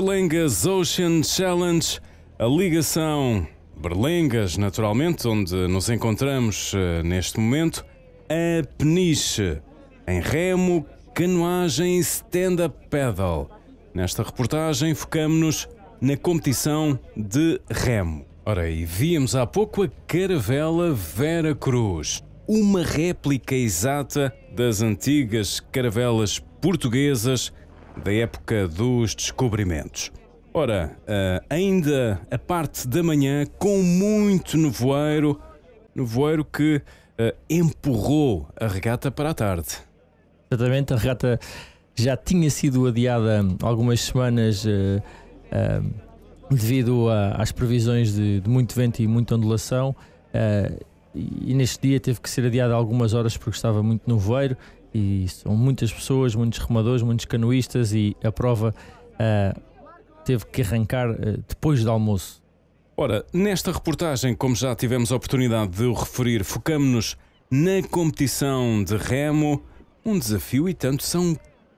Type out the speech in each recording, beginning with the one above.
Berlengas Ocean Challenge, a ligação Berlengas, naturalmente, onde nos encontramos eh, neste momento, a Peniche, em remo, canoagem e stand-up paddle. Nesta reportagem focamos-nos na competição de remo. Ora, e víamos há pouco a caravela Vera Cruz, uma réplica exata das antigas caravelas portuguesas da época dos descobrimentos. Ora, eh, ainda a parte da manhã com muito nevoeiro, nevoeiro que eh, empurrou a regata para a tarde. Exatamente, a regata já tinha sido adiada algumas semanas uh, uh, devido a, às previsões de, de, muito vento e muita ondulação. Uh, e neste dia teve que ser adiada algumas horas porque estava muito nevoeiro e são muitas pessoas, muitos remadores, muitos canoístas e a prova uh, teve que arrancar uh, depois do almoço. Ora, nesta reportagem, como já tivemos a oportunidade de o referir, focamos-nos na competição de remo, um desafio e tanto são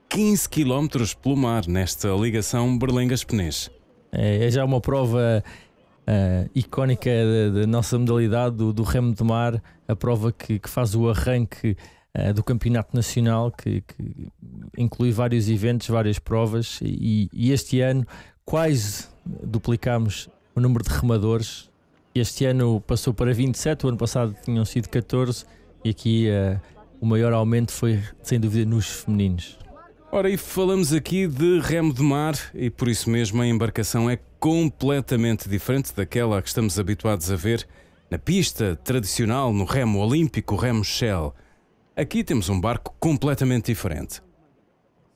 15 km pelo mar nesta ligação Berlengas-Penês. É, é já uma prova uh, icónica da, nossa modalidade, do, do, remo de mar, a prova que, que faz o arranque eh, do Campeonato Nacional, que, que, inclui vários eventos, várias provas, e, e este ano quase duplicámos o número de remadores. Este ano passou para 27, o ano passado tinham sido 14, e aqui uh, o maior aumento foi, sem dúvida, nos femininos. Ora, e falamos aqui de remo de mar e por isso mesmo a embarcação é completamente diferente daquela a que estamos habituados a ver na pista tradicional, no remo olímpico, remo shell. Aqui temos um barco completamente diferente.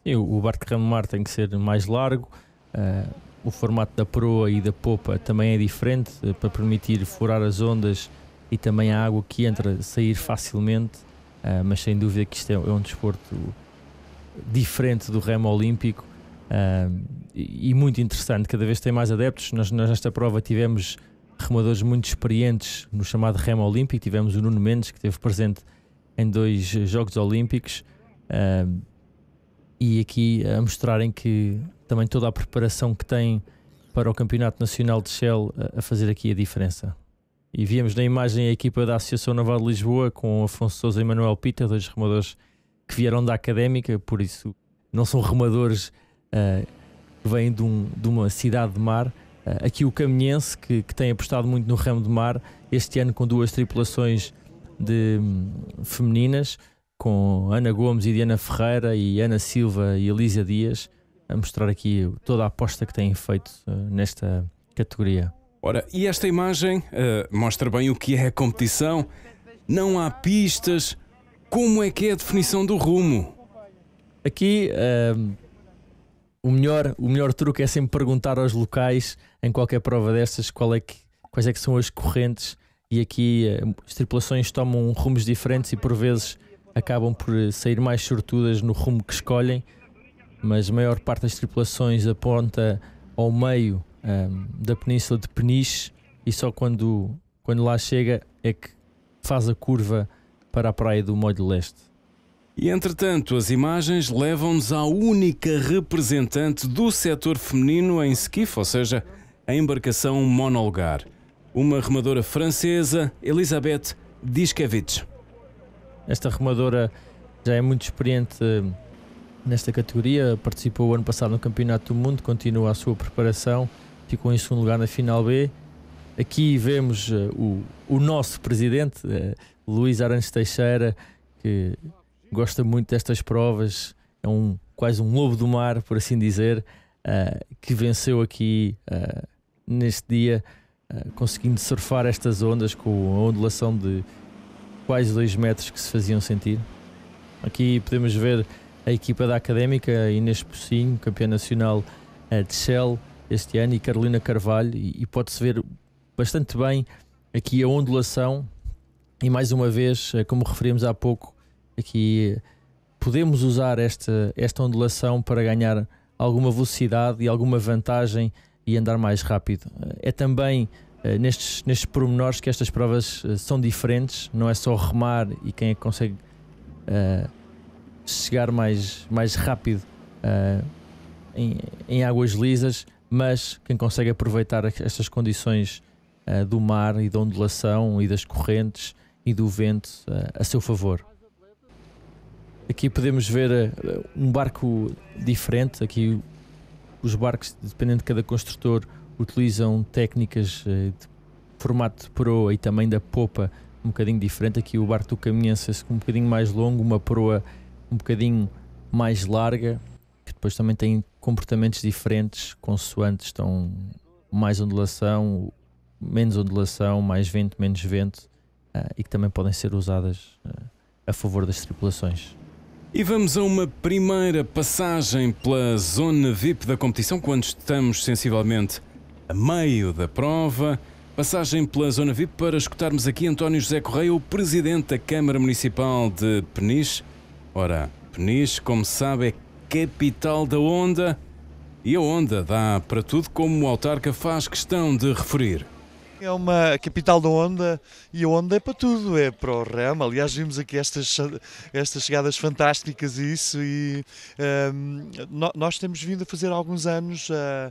Eu, o barco de mar tem que ser mais largo, uh, o formato da proa e da popa também é diferente uh, para permitir furar as ondas e também a água que entra sair facilmente. Uh, mas sem dúvida que isto é, é um desporto diferente do remo olímpico e, e muito interessante. Cada vez tem mais adeptos. Nós, nós nesta prova tivemos remadores muito experientes no chamado remo olímpico. Tivemos o Nuno Mendes que esteve presente em dois Jogos Olímpicos uh, e aqui a mostrarem que também toda a preparação que tem para o Campeonato Nacional de Shell eh, a fazer aqui a diferença. E víamos na imagem a equipa da Associação Naval de Lisboa com Afonso Sousa e Manuel Pita, dois remadores que vieram da académica, por isso não são remadores uh, que vêm de, um, de, uma cidade de mar. Uh, aqui o Caminhense, que, que tem apostado muito no ramo de mar, este ano com duas tripulações de hum, femininas com Ana Gomes e Diana Ferreira e Ana Silva e Elisa Dias a mostrar aqui toda a aposta que têm feito eh, nesta categoria. Ora, e esta imagem uh, mostra bem o que é a competição. Não há pistas. Como é que é a definição do rumo? Aqui uh, o, melhor, o melhor truque é sempre perguntar aos locais em qualquer prova destas qual é que, quais é que são as correntes e aqui eh, as tripulações tomam rumos diferentes e por vezes acabam por eh, sair mais sortudas no rumo que escolhem, mas a maior parte das tripulações aponta ao meio um, ehm, da península de Peniche e só quando, quando lá chega é que faz a curva para a praia do Molho Leste. E entretanto, as imagens levam-nos à única representante do setor feminino em skiff, ou seja, a embarcação monolugar uma remadora francesa, Elisabeth Diskevich. Esta remadora já é muito experiente eh, nesta categoria, participou ano passado no Campeonato do Mundo, continua a sua preparação, ficou em segundo lugar na final B. Aqui vemos eh, o, o nosso presidente, eh, Luís Arantes Teixeira, que gosta muito destas provas, é um, quase um lobo do mar, por assim dizer, uh, que venceu aqui uh, neste dia. Ah, conseguindo surfar estas ondas com a ondulação de quase 2 metros que se faziam sentir. Aqui podemos ver a equipa da Académica, Inês Pocinho, campeã nacional de Shell este ano, e Carolina Carvalho, e, e pode-se ver bastante bem aqui a ondulação. E mais uma vez, ah, como referimos há pouco, aqui ah, podemos usar esta, esta ondulação para ganhar alguma velocidade e alguma vantagem e andar mais rápido. É também eh, nestes, nestes pormenores que estas provas eh, são diferentes, não é só remar e quem é que consegue uh, chegar mais, mais rápido uh, em, em, águas lisas, mas quem consegue aproveitar estas condições uh, do mar e da ondulação e das correntes e do vento a seu favor. Aqui podemos ver um barco diferente, aqui os barcos, dependendo de cada construtor, utilizam técnicas eh, de formato de proa e também da popa um bocadinho diferente. Aqui o barco do caminhão é um bocadinho mais longo, uma proa um bocadinho mais larga, que depois também tem comportamentos diferentes, consoantes estão mais ondulação, menos ondulação, mais vento, menos vento, uh, e que também podem ser usadas uh, a favor das tripulações. E vamos a uma primeira passagem pela zona VIP da competição, quando estamos sensivelmente a meio da prova. Passagem pela zona VIP para escutarmos aqui António José Correia, o presidente da Câmara Municipal de Peniche. Ora, Peniche, como sabe, é capital da onda e a onda dá para tudo, como o autarca faz questão de referir. É uma capital da onda e a onda é para tudo, é para o ramo. Aliás, vimos aqui estas, estas chegadas fantásticas isso. E um, ehm, nós temos vindo a fazer alguns anos. Uh,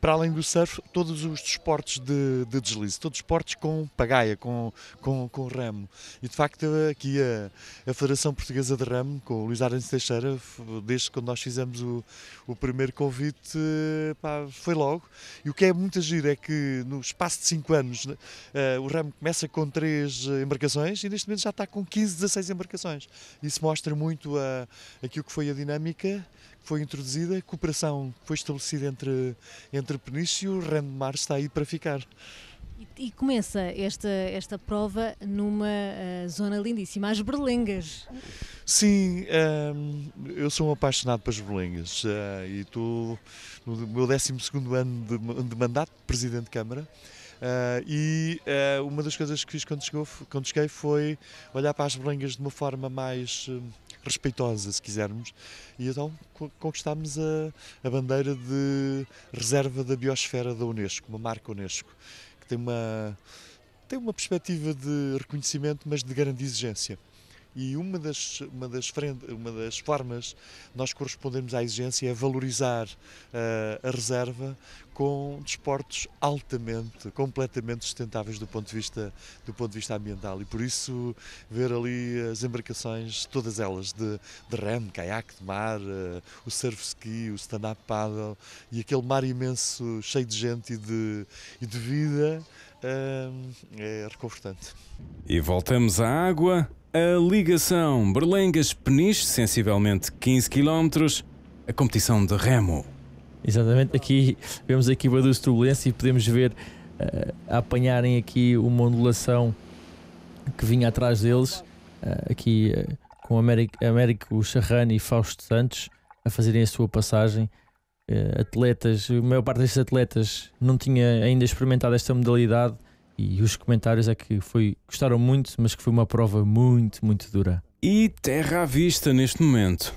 para além do surf, todos os desportos de, de deslize, todos os esportes com pagaia, com, com, com ramo. E de facto, aqui a, a Federação Portuguesa de Ramo, com o Luís Aranjo Teixeira, desde quando nós fizemos o, o primeiro convite, pá, foi logo. E o que é muito giro é que no espaço de 5 anos né, eh, o ramo começa com 3 embarcações e neste momento já está com 15, 16 embarcações. Isso mostra muito a, aquilo que foi a dinâmica foi introduzida, cooperação foi estabelecida entre, entre Peniche e o Randmar está aí para ficar. E, começa esta, esta prova numa uh, zona lindíssima, as berlengas. Sim, um, ehm, eu sou um apaixonado pelas berlengas uh, e estou no meu 12 ano de, de mandato de Presidente de Câmara. Uh, e uma das coisas que fiz quando, chegou, quando cheguei foi olhar para as berlengas de uma forma mais respeitosa, se quisermos, e então conquistámos a, a bandeira de reserva da biosfera da Unesco, uma marca Unesco, que tem uma, tem uma perspectiva de reconhecimento, mas de grande exigência. E uma das, uma das, uma das formas nós correspondermos à exigência é valorizar uh, a reserva com desportos altamente, completamente sustentáveis do ponto, de vista, do ponto de vista ambiental. E por isso, ver ali as embarcações, todas elas, de, de remo, caiaque de mar, uh, o surf ski, o stand-up paddle e aquele mar imenso, cheio de gente e de, e de vida, uh, é reconfortante. E voltamos à água a ligação Berlengas-Peniche, sensivelmente 15 km, a competição de remo. Exatamente, aqui vemos a equipa dos Turbulência e podemos ver uh, a apanharem aqui uma ondulação que vinha atrás deles, uh, aqui uh, com Américo, o Charrani e Fausto Santos a fazerem a sua passagem. atletas, a maior parte destes atletas não tinha ainda experimentado esta modalidade e os comentários é que foi, gostaram muito, mas que foi uma prova muito, muito dura. E terra à vista neste momento.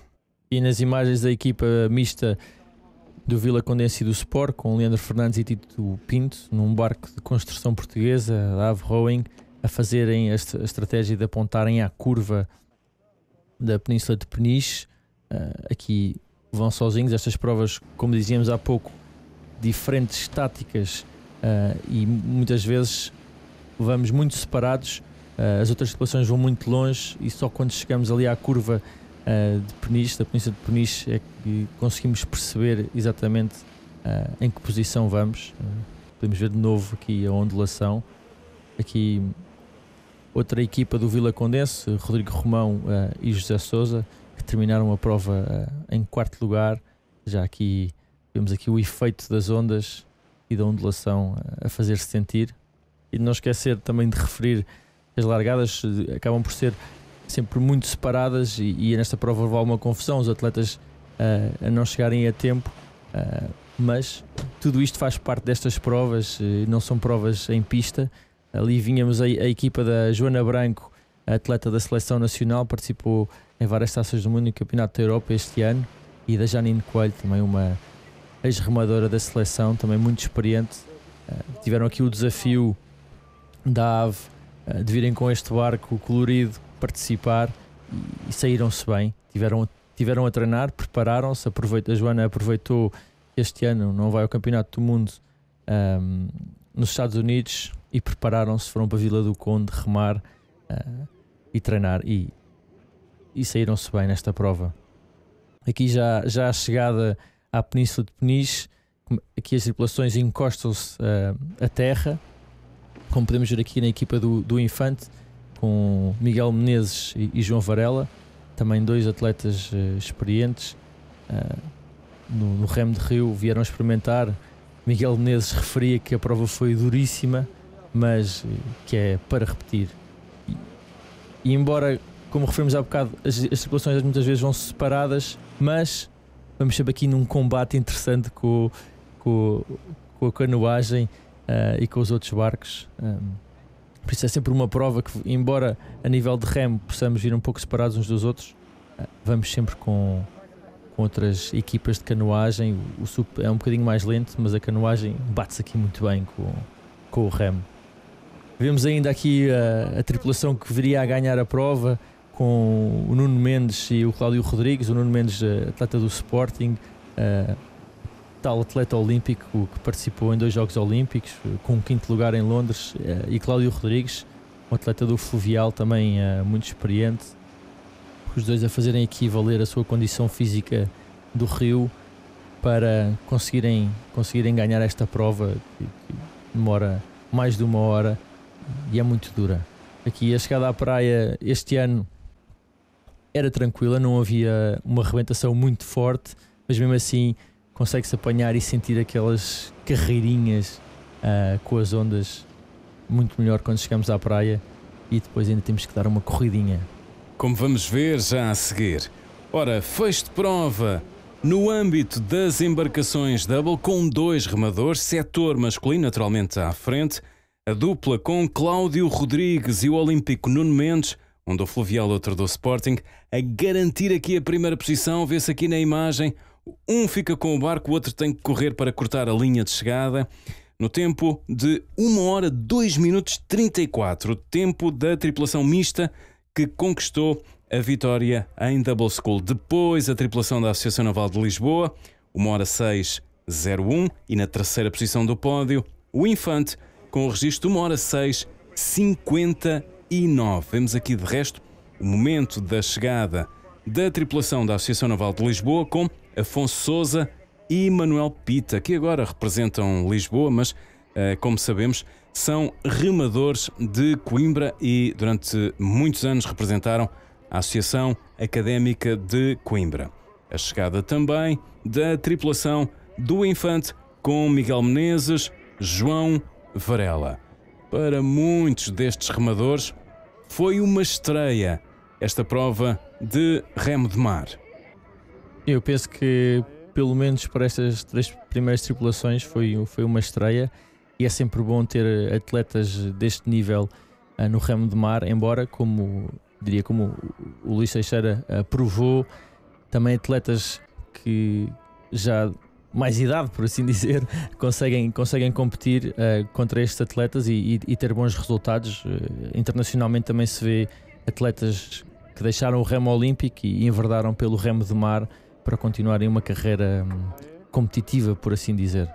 E nas imagens da equipa mista do Vila Condense e do Sport, com Leandro Fernandes e Tito Pinto, num barco de construção portuguesa, da Ave Rowing, a fazerem a, a estratégia de apontarem à curva da Península de Peniche. Uh, aqui vão sozinhos. Estas provas, como dizíamos há pouco, diferentes táticas uh, e muitas vezes vamos muito separados, uh, as outras situações vão muito longe e só quando chegamos ali à curva uh, de Peniche, da Península de Peniche, é que conseguimos perceber exatamente em que posição vamos. podemos ver de novo aqui a ondulação. Aqui outra equipa do Vila Condense, Rodrigo Romão e José Souza, que terminaram a prova em quarto lugar. Já aqui vemos aqui o efeito das ondas e da ondulação a fazer-se sentir. E não esquecer também de referir que as largadas eh, acabam por ser sempre muito separadas e, e nesta prova houve alguma confusão, os atletas uh, a não chegarem a tempo. Uh, mas tudo isto faz parte destas provas, não são provas em pista. Ali vínhamos a, a equipa da Joana Branco, atleta da seleção nacional, participou em várias taças do mundo e campeonato da Europa este ano, e da Janine Coelho, também uma ex-remadora da seleção, também muito experiente. Eh, tiveram aqui o desafio da AVE eh, de virem com este barco colorido participar e saíram-se bem. Tiveram, tiveram a treinar, prepararam-se. A Joana aproveitou este ano, não vai ao Campeonato do Mundo um, ehm, nos Estados Unidos e prepararam-se. Foram para a Vila do Conde remar uh, e treinar e, e saíram-se bem nesta prova. Aqui já, já a chegada à Península de Peniche. Aqui as tripulações encostam-se uh, à terra, como podemos ver aqui na equipa do, do Infante, com Miguel Menezes e, e João Varela, também dois atletas uh, experientes. Uh, no, no Remo de Rio vieram experimentar. Miguel Menezes referia que a prova foi duríssima, mas que é para repetir. E, e embora, como referimos há bocado, as, as muitas vezes vão separadas, mas vamos sempre aqui num combate interessante com, com, com a canoagem uh, e com os outros barcos. Um, por isso é sempre uma prova que, embora a nível de remo possamos ir um pouco separados uns dos outros, uh, vamos sempre com, com outras equipas de canoagem. O, o SUP é um bocadinho mais lento, mas a canoagem bate-se aqui muito bem com, com o remo. Vemos ainda aqui eh, a tripulação que viria a ganhar a prova com o Nuno Mendes e o Cláudio Rodrigues. O Nuno Mendes, eh, atleta do Sporting, eh, tal atleta olímpico que participou em dois Jogos Olímpicos, eh, com um quinto lugar em Londres, e Cláudio Rodrigues, um atleta do Fluvial também muito experiente. Os dois a fazerem aqui valer a sua condição física do Rio para conseguirem, conseguirem ganhar esta prova que, que demora mais de uma hora e é muito dura. Aqui a chegada à praia este ano era tranquila, não havia uma arrebentação muito forte, mas mesmo assim consegue-se apanhar e sentir aquelas carreirinhas uh, com as ondas muito melhor quando chegamos à praia e depois ainda temos que dar uma corridinha. Como vamos ver já a seguir. Ora, fecho de prova no âmbito das embarcações double com dois remadores, setor masculino naturalmente à frente, a dupla com Cláudio Rodrigues e o olímpico Nuno Mendes um do Fluvial, outro do Sporting, a garantir aqui a primeira posição. Vê-se aqui na imagem, um fica com o barco, o outro tem que correr para cortar a linha de chegada. No tempo de 1 hora 2 minutos 34, o tempo da tripulação mista que conquistou a vitória em Double School. Depois, a tripulação da Associação Naval de Lisboa, 1 hora 6.01 e na terceira posição do pódio, o Infante, com o registro de 1 hora 6.51. 2009. Vemos aqui, de resto, o momento da chegada da tripulação da Associação Naval de Lisboa com Afonso Souza e Manuel Pita, que agora representam Lisboa, mas, eh, como sabemos, são remadores de Coimbra e durante muitos anos representaram a Associação Académica de Coimbra. A chegada também da tripulação do Infante com Miguel Menezes, João Varela. Para muitos destes remadores, foi uma estreia esta prova de remo de mar. Eu penso que, pelo menos para estas três primeiras tripulações, foi, foi uma estreia e é sempre bom ter atletas deste nível uh, no remo de mar, embora, como diria, como o Luís Teixeira uh, provou, também atletas que já mais idade, por assim dizer, conseguem, conseguem competir uh, contra estes atletas e, e, e ter bons resultados. Uh, internacionalmente também se vê atletas que deixaram o remo olímpico e enverdaram pelo remo de mar para continuarem uma carreira um, competitiva, por assim dizer.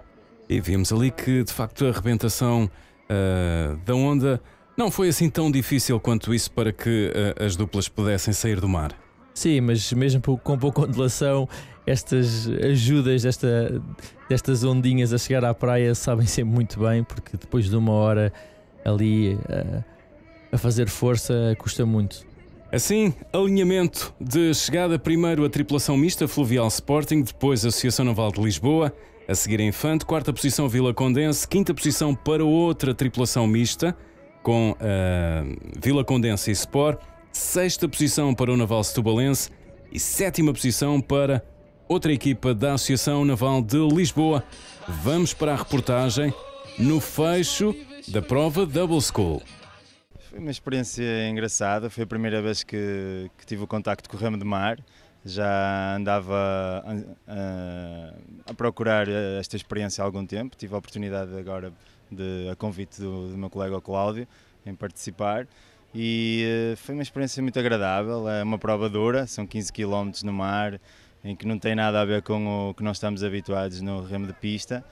E vimos ali que de facto a arrebentação uh, da onda não foi assim tão difícil quanto isso para que as duplas pudessem sair do mar. Sim, mas mesmo com pouca ondulação, estas ajudas desta, destas ondinhas a chegar à praia sabem sempre muito bem, porque depois de uma hora ali a, eh, a fazer força custa muito. Assim, alinhamento de chegada primeiro a tripulação mista Fluvial Sporting, depois a Associação Naval de Lisboa, a seguir a Infante, quarta posição Vila Condense, quinta posição para outra tripulação mista com a eh, Vila Condense e Sport, sexta posição para o Naval Setubalense e sétima posição para outra equipa da Associação Naval de Lisboa. Vamos para a reportagem no fecho da prova Double School. Foi uma experiência engraçada, foi a primeira vez que, que tive o contacto com o ramo de mar. Já andava a, a, a procurar esta experiência há algum tempo. Tive a oportunidade agora, de, a convite do, do meu colega Cláudio, em participar e eh, foi uma experiência muito agradável, é uma prova dura, são 15 km no mar, em que não tem nada a ver com o que nós estamos habituados no remo de pista,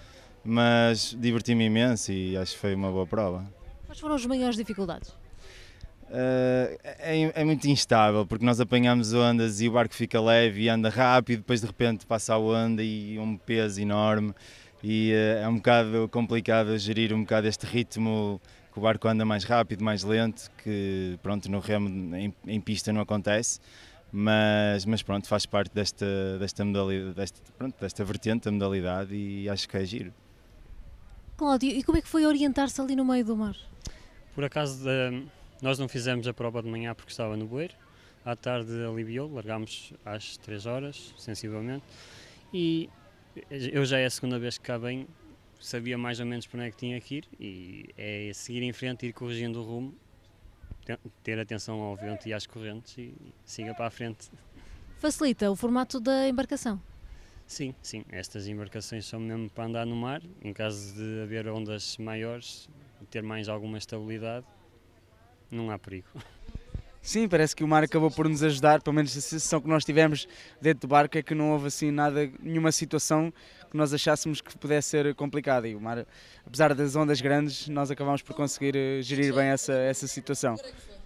mas diverti-me imenso e acho que foi uma boa prova. Quais foram as maiores dificuldades? Uh, é, é, muito instável porque nós apanhamos ondas e o barco fica leve e anda rápido, depois de repente passa a onda e um peso enorme e uh, é um bocado complicado gerir um bocado este ritmo que o barco anda mais rápido, mais lento, que pronto, no remo em, em pista não acontece, mas, mas pronto, faz parte desta, desta, modalidade, desta, pronto, desta vertente da modalidade e acho que é giro. Cláudio, e como é que foi orientar-se ali no meio do mar? Por acaso, ehm, nós não fizemos a prova de manhã porque estava no bueiro, à tarde aliviou, largámos às 3 horas, sensivelmente, e eu já é a segunda vez que cá venho, sabia mais ou menos para onde é que tinha que ir e é seguir em frente, ir corrigindo o rumo, ter atenção ao vento e às correntes e siga para a frente. Facilita o formato da embarcação? Sim, sim. Estas embarcações são mesmo para andar no mar. Em caso de haver ondas maiores, ter mais alguma estabilidade, não há perigo. Sim, parece que o mar acabou por nos ajudar, pelo menos a sensação que nós tivemos dentro do barco é que não houve assim nada, nenhuma situação que nós achássemos que pudesse ser complicada e o mar, apesar das ondas grandes, nós acabámos por conseguir eh, gerir bem essa, essa situação.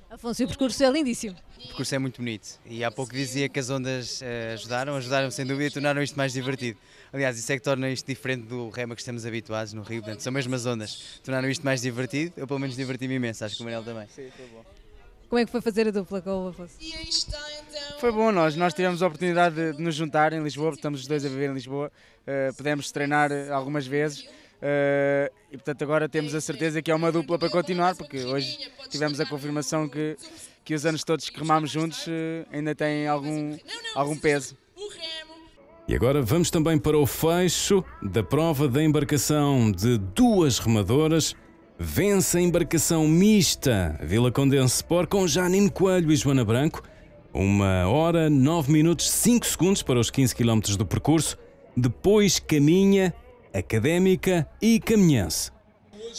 Afonso, o percurso é lindíssimo. O percurso é muito bonito e há pouco dizia que as ondas eh, ajudaram, ajudaram sem dúvida e tornaram isto mais divertido. Aliás, isso é que torna isto diferente do rema que estamos habituados no Rio, portanto, são mesmo as ondas, tornaram isto mais divertido, eu pelo menos diverti-me imenso, acho que o Manel também. Sim, foi bom. Como é que foi fazer a dupla com o Afonso? Então. Foi bom, nós, nós tivemos a oportunidade de, de nos juntar em Lisboa, porque estamos os dois a viver em Lisboa, uh, pudemos treinar algumas vezes uh, e portanto agora temos a certeza que é uma dupla para continuar, porque hoje tivemos a confirmação que, que os anos todos que remámos juntos uh, ainda têm algum, algum peso. E agora vamos também para o fecho da prova da embarcação de duas remadoras Vence a embarcação mista Vila Condense Sport com Janine Coelho e Joana Branco. Uma hora, 9 minutos, 5 segundos para os 15 km do percurso. Depois caminha, académica e caminhança.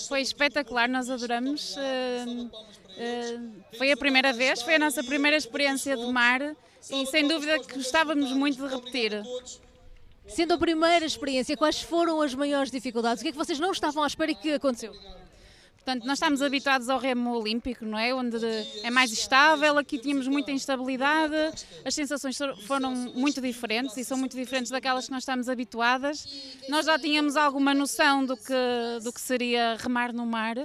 Foi espetacular, nós adoramos. Uh, uh, foi a primeira vez, foi a nossa primeira experiência de mar e sem dúvida que gostávamos muito de repetir. Sendo a primeira experiência, quais foram as maiores dificuldades? O que é que vocês não estavam à espera e que aconteceu? Portanto, nós estamos habituados ao remo olímpico, não é? Onde é mais estável, aqui tínhamos muita instabilidade, as sensações foram muito diferentes e são muito diferentes daquelas que nós estamos habituadas. Nós já tínhamos alguma noção do que, do que seria remar no mar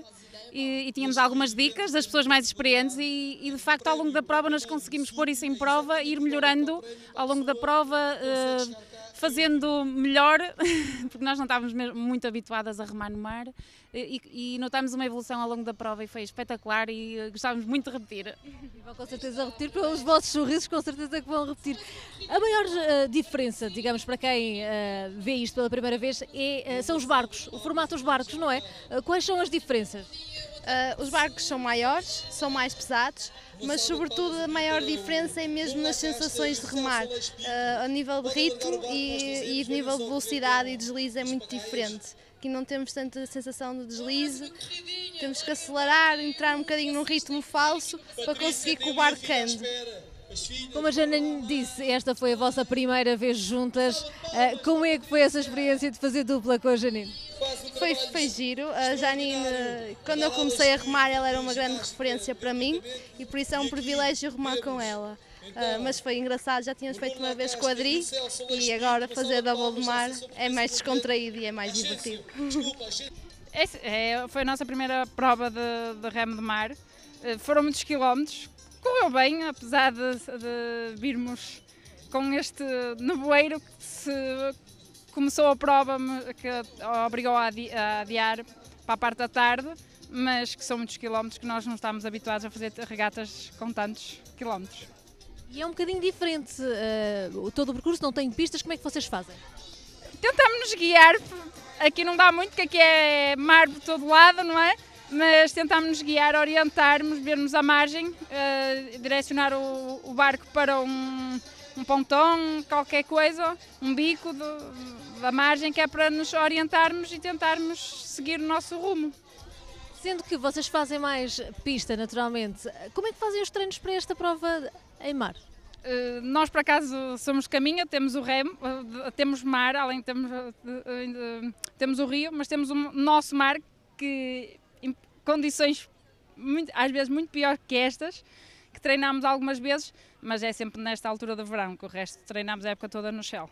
e, e tínhamos algumas dicas das pessoas mais experientes e, e, de facto ao longo da prova nós conseguimos pôr isso em prova, ir melhorando ao longo da prova. Uh, fazendo melhor, porque nós não estávamos muito habituadas a remar no mar e, e notámos uma evolução ao longo da prova e foi espetacular e eh, gostávamos muito de repetir. E vão com certeza repetir, pelos vossos sorrisos, com certeza que vão repetir. A maior uh, diferença, digamos, para quem uh, vê isto pela primeira vez, é, uh, são os barcos, o formato dos barcos, não é? quais são as diferenças? Uh, os barcos são maiores, são mais pesados, mas sobretudo a maior diferença é mesmo nas sensações de remar. Uh, a nível de ritmo e, e de nível de velocidade e deslize é muito diferente. Aqui não temos tanta sensação de deslize, temos que acelerar, entrar um bocadinho num ritmo falso para conseguir que o barco ande. Como a Jana disse, esta foi a vossa primeira vez juntas. Uh, como é que foi essa experiência de fazer dupla com a Janine? Foi, foi giro. A Janine, eh, quando eu comecei a remar, ela era uma grande referência para mim e por isso é um privilégio remar com ela. Uh, mas foi engraçado, já tínhamos feito uma vez quadri e agora fazer double de mar é mais descontraído e é mais divertido. Esse, é, foi a nossa primeira prova de, de remo de mar. Uh, foram muitos quilómetros, correu bem, apesar de, de virmos com este nevoeiro que se começou a prova que obrigou a adiar para a parte da tarde, mas que são muitos quilómetros que nós não estamos habituados a fazer regatas com tantos quilómetros. E é um bocadinho diferente uh, todo o percurso, não tem pistas, como é que vocês fazem? Tentamos nos guiar, aqui não dá muito, porque aqui é mar por todo lado, não é? mas tentámos-nos guiar, orientarmos, vermos a margem, uh, direcionar o, o, barco para um, um pontão, qualquer coisa, um bico do, da margem, que é para nos orientarmos e tentarmos seguir o nosso rumo. Sendo que vocês fazem mais pista, naturalmente, como é que fazem os treinos para esta prova em mar? Eh, nós, por acaso, somos caminha, temos o remo, eh, temos mar, além temos, temos o rio, mas temos o nosso mar que condições muito, às vezes muito pior que estas, que treinámos algumas vezes, mas é sempre nesta altura do verão, que o resto treinámos a época toda no Shell.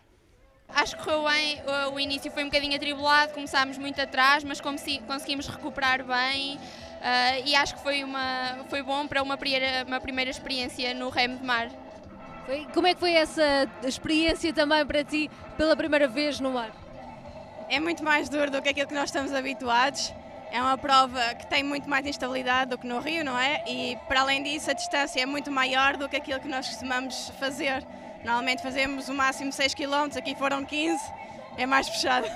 Acho que correu bem, o início foi um bocadinho atribulado, começámos muito atrás, mas conseguimos recuperar bem uh, e acho que foi, uma, foi bom para uma primeira, uma primeira experiência no remo de mar. Foi, como é que foi essa experiência também para ti, pela primeira vez no mar? É muito mais duro do que aquilo que nós estamos habituados, é uma prova que tem muito mais instabilidade do que no Rio, não é? E para além disso, a distância é muito maior do que aquilo que nós costumamos fazer. Normalmente fazemos o máximo 6 km, aqui foram 15, é mais fechado.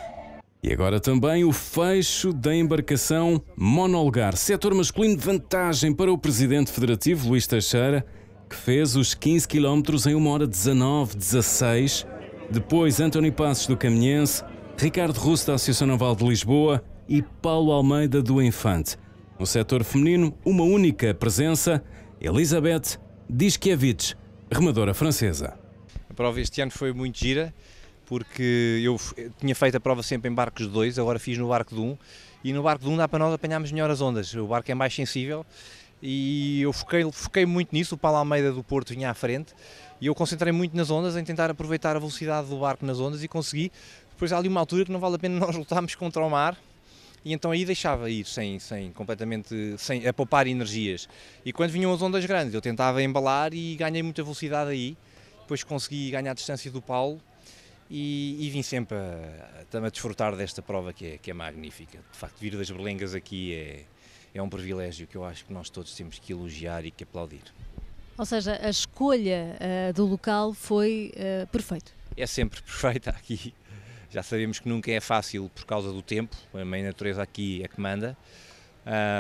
E agora também o fecho da embarcação Monolgar. Setor masculino, vantagem para o presidente federativo Luís Teixeira, que fez os 15 km em 1 hora 19, 16. Depois, António Passos do Caminhense, Ricardo Russo da Associação Naval de Lisboa e Paulo Almeida do Infante. No setor feminino, uma única presença, Elisabeth Diskiewicz, remadora francesa. A prova este ano foi muito gira, porque eu eh, tinha feito a prova sempre em barcos de dois, agora fiz no barco de um, e no barco de um dá para nós apanharmos melhor as ondas, o barco é mais sensível, e eu foquei, foquei muito nisso, o Paulo Almeida do Porto vinha à frente, e eu concentrei muito nas ondas, em tentar aproveitar a velocidade do barco nas ondas, e consegui, depois há ali uma altura que não vale a pena nós lutarmos contra o mar, e então aí deixava ir sem, sem completamente sem, a poupar energias. E quando vinham as ondas grandes, eu tentava embalar e ganhei muita velocidade aí, depois consegui ganhar a distância do Paulo e, e vim sempre a, a, desfrutar desta prova que é, que é magnífica. De facto, vir das Berlengas aqui é, é um privilégio que eu acho que nós todos temos que elogiar e que aplaudir. Ou seja, a escolha uh, do local foi uh, perfeito. É sempre perfeita aqui. Já sabemos que nunca é fácil por causa do tempo, a mãe natureza aqui é que manda.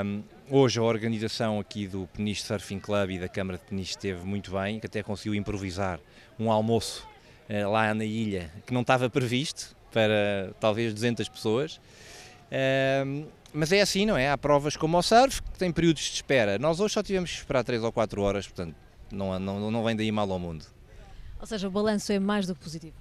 Um, hoje a organização aqui do Peniche Surfing Club e da Câmara de Peniche esteve muito bem, que até conseguiu improvisar um almoço uh, lá na ilha, que não estava previsto, para talvez 200 pessoas. Um, mas é assim, não é? Há provas como o surf, que tem períodos de espera. Nós hoje só tivemos que esperar 3 ou 4 horas, portanto, não, não, não vem daí mal ao mundo. Ou seja, o balanço é mais do que positivo.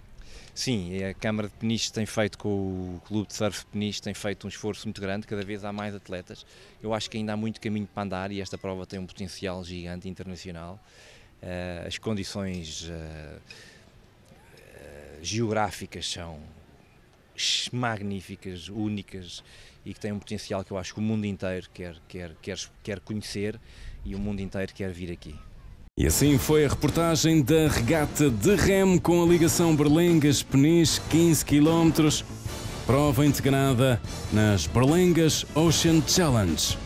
Sim, a Câmara de Peniche tem feito com o Clube de Surf Peniche, tem feito um esforço muito grande, cada vez há mais atletas. Eu acho que ainda há muito caminho para andar e esta prova tem um potencial gigante internacional. Eh, as condições eh, eh, geográficas são magníficas, únicas e que têm um potencial que eu acho que o mundo inteiro quer, quer, quer, quer conhecer e o mundo inteiro quer vir aqui. E assim foi a reportagem da regata de remo com a ligação berlengas Penis 15 km, prova integrada nas Berlengas Ocean Challenge.